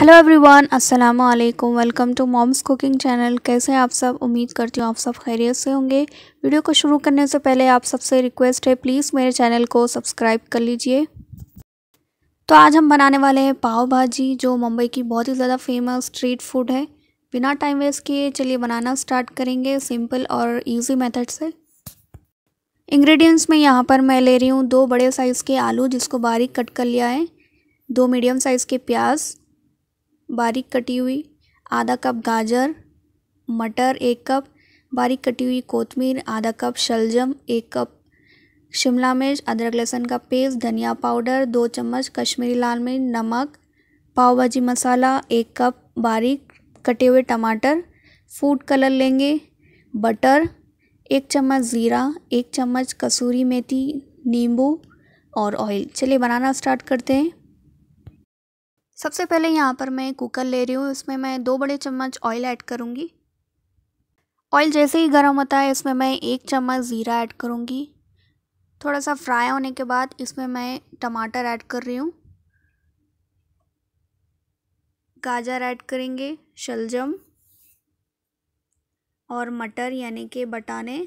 hello everyone अस्सलाम वालेकुम welcome to moms cooking channel कैसे हैं आप सब उम्मीद करती हूँ आप सब खैरियत से होंगे वीडियो को शुरू करने से पहले आप सबसे रिक्वेस्ट है प्लीज़ मेरे चैनल को सब्सक्राइब कर लीजिए तो आज हम बनाने वाले हैं पाव भाजी जो मुंबई की बहुत ही ज़्यादा फेमस स्ट्रीट फूड है बिना टाइम वेस्ट किए चलिए बनाना स्टार्ट करेंगे सिंपल और ईजी मेथड से इंग्रेडिएंट्स में यहाँ पर मैं ले रही हूँ दो बड़े साइज़ के आलू जिसको बारीक कट कर लिया है दो मीडियम साइज़ के प्याज़ बारीक कटी हुई आधा कप गाजर मटर एक कप बारीक कटी हुई कोतमीर आधा कप शलजम एक कप शिमला मिर्च अदरक लहसुन का पेस्ट धनिया पाउडर दो चम्मच कश्मीरी लाल मिर्च नमक पाव भाजी मसाला एक कप बारीक कटे हुए टमाटर फूड कलर लेंगे बटर एक चम्मच ज़ीरा एक चम्मच कसूरी मेथी नींबू और ऑयल चलिए बनाना स्टार्ट करते हैं सबसे पहले यहाँ पर मैं कुकर ले रही हूँ इसमें मैं दो बड़े चम्मच ऑयल ऐड करूँगी ऑयल जैसे ही गर्म होता है इसमें मैं एक चम्मच ज़ीरा ऐड करूँगी थोड़ा सा फ्राई होने के बाद इसमें मैं टमाटर ऐड कर रही हूँ गाजर ऐड करेंगे शलजम और मटर यानी कि बटाने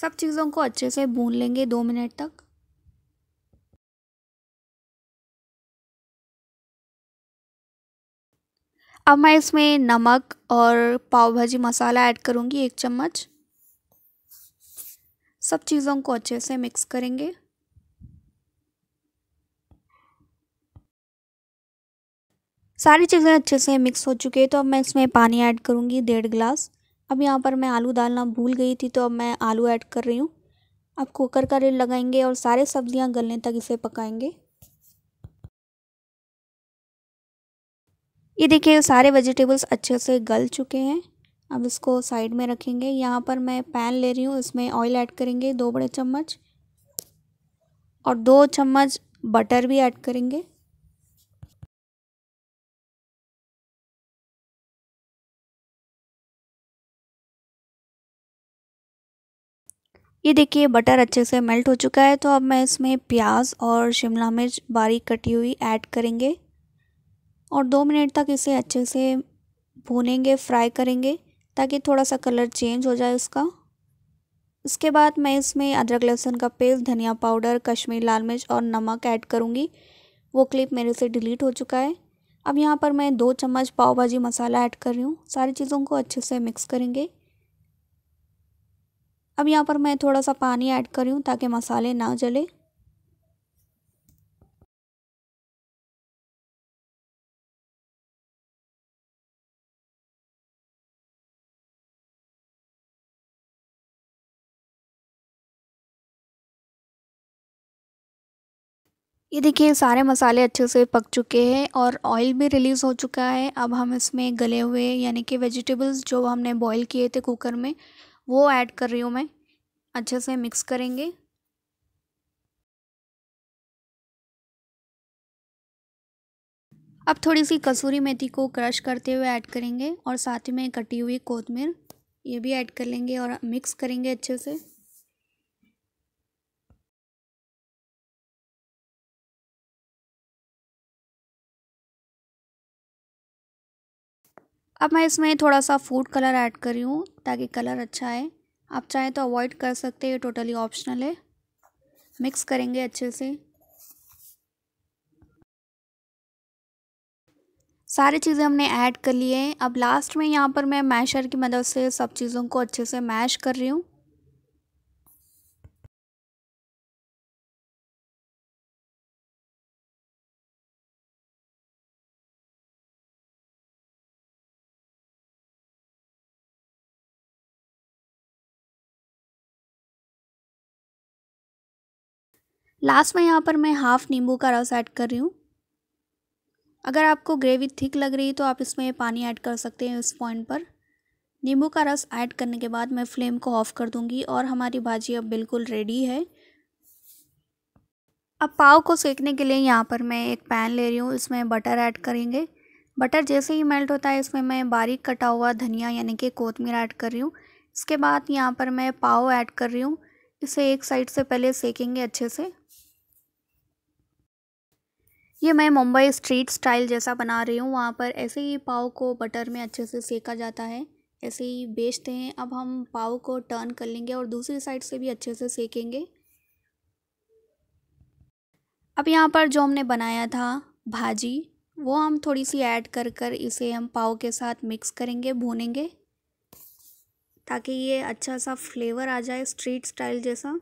सब चीज़ों को अच्छे से भून लेंगे दो मिनट तक अब मैं इसमें नमक और पाव भाजी मसाला ऐड करूँगी एक चम्मच सब चीज़ों को अच्छे से मिक्स करेंगे सारी चीज़ें अच्छे से मिक्स हो चुकी है तो अब मैं इसमें पानी ऐड करूँगी डेढ़ गिलास अब यहाँ पर मैं आलू डालना भूल गई थी तो अब मैं आलू ऐड कर रही हूँ अब कुकर का रेड लगाएंगे और सारे सब्जियाँ गलने तक इसे पकाएंगे ये देखिए सारे वेजिटेबल्स अच्छे से गल चुके हैं अब इसको साइड में रखेंगे यहाँ पर मैं पैन ले रही हूँ इसमें ऑयल ऐड करेंगे दो बड़े चम्मच और दो चम्मच बटर भी ऐड करेंगे ये देखिए बटर अच्छे से मेल्ट हो चुका है तो अब मैं इसमें प्याज और शिमला मिर्च बारीक कटी हुई ऐड करेंगे और दो मिनट तक इसे अच्छे से भूनेंगे फ्राई करेंगे ताकि थोड़ा सा कलर चेंज हो जाए उसका उसके बाद मैं इसमें अदरक लहसुन का पेस्ट धनिया पाउडर कश्मीर लाल मिर्च और नमक ऐड करूँगी वो क्लिप मेरे से डिलीट हो चुका है अब यहाँ पर मैं दो चम्मच पाव भाजी मसाला ऐड कर रही हूँ सारी चीज़ों को अच्छे से मिक्स करेंगे अब यहाँ पर मैं थोड़ा सा पानी ऐड कर रही हूँ ताकि मसाले ना जले ये देखिए सारे मसाले अच्छे से पक चुके हैं और ऑयल भी रिलीज़ हो चुका है अब हम इसमें गले हुए यानी कि वेजिटेबल्स जो हमने बॉईल किए थे कुकर में वो ऐड कर रही हूँ मैं अच्छे से मिक्स करेंगे अब थोड़ी सी कसूरी मेथी को क्रश करते हुए ऐड करेंगे और साथ में कटी हुई कोतमीर ये भी ऐड कर लेंगे और मिक्स करेंगे अच्छे से अब मैं इसमें थोड़ा सा फूड कलर ऐड करी हूँ ताकि कलर अच्छा आए आप चाहें तो अवॉइड कर सकते हैं ये टोटली ऑप्शनल है मिक्स करेंगे अच्छे से सारी चीज़ें हमने ऐड कर लिए हैं अब लास्ट में यहाँ पर मैं मैशर की मदद से सब चीज़ों को अच्छे से मैश कर रही हूँ लास्ट में यहाँ पर मैं हाफ़ नींबू का रस ऐड कर रही हूँ अगर आपको ग्रेवी थिक लग रही है तो आप इसमें पानी ऐड कर सकते हैं इस पॉइंट पर नींबू का रस ऐड करने के बाद मैं फ्लेम को ऑफ़ कर दूँगी और हमारी भाजी अब बिल्कुल रेडी है अब पाव को सेकने के लिए यहाँ पर मैं एक पैन ले रही हूँ इसमें बटर ऐड करेंगे बटर जैसे ही मेल्ट होता है इसमें मैं बारीक कटा हुआ धनिया यानी कि कोतमीर ऐड कर रही हूँ इसके बाद यहाँ पर मैं पाव ऐड कर रही हूँ इसे एक साइड से पहले सेकेंगे अच्छे से ये मैं मुंबई स्ट्रीट स्टाइल जैसा बना रही हूँ वहाँ पर ऐसे ही पाव को बटर में अच्छे से सेका जाता है ऐसे ही बेचते हैं अब हम पाव को टर्न कर लेंगे और दूसरी साइड से भी अच्छे से सेकेंगे अब यहाँ पर जो हमने बनाया था भाजी वो हम थोड़ी सी ऐड कर कर इसे हम पाव के साथ मिक्स करेंगे भूनेंगे ताकि ये अच्छा सा फ्लेवर आ जाए स्ट्रीट स्टाइल जैसा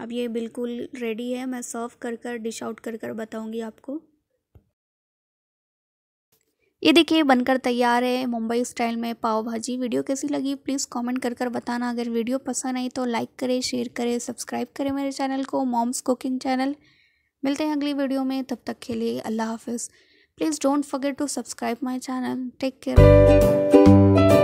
अब ये बिल्कुल रेडी है मैं सर्व कर कर डिश आउट कर कर बताऊँगी आपको ये देखिए बनकर तैयार है मुंबई स्टाइल में पाव भाजी वीडियो कैसी लगी प्लीज़ कमेंट कर कर बताना अगर वीडियो पसंद आई तो लाइक करें शेयर करें सब्सक्राइब करें मेरे चैनल को मॉम्स कुकिंग चैनल मिलते हैं अगली वीडियो में तब तक के लिए अल्लाह हाफिज़ please don't forget to subscribe my channel take care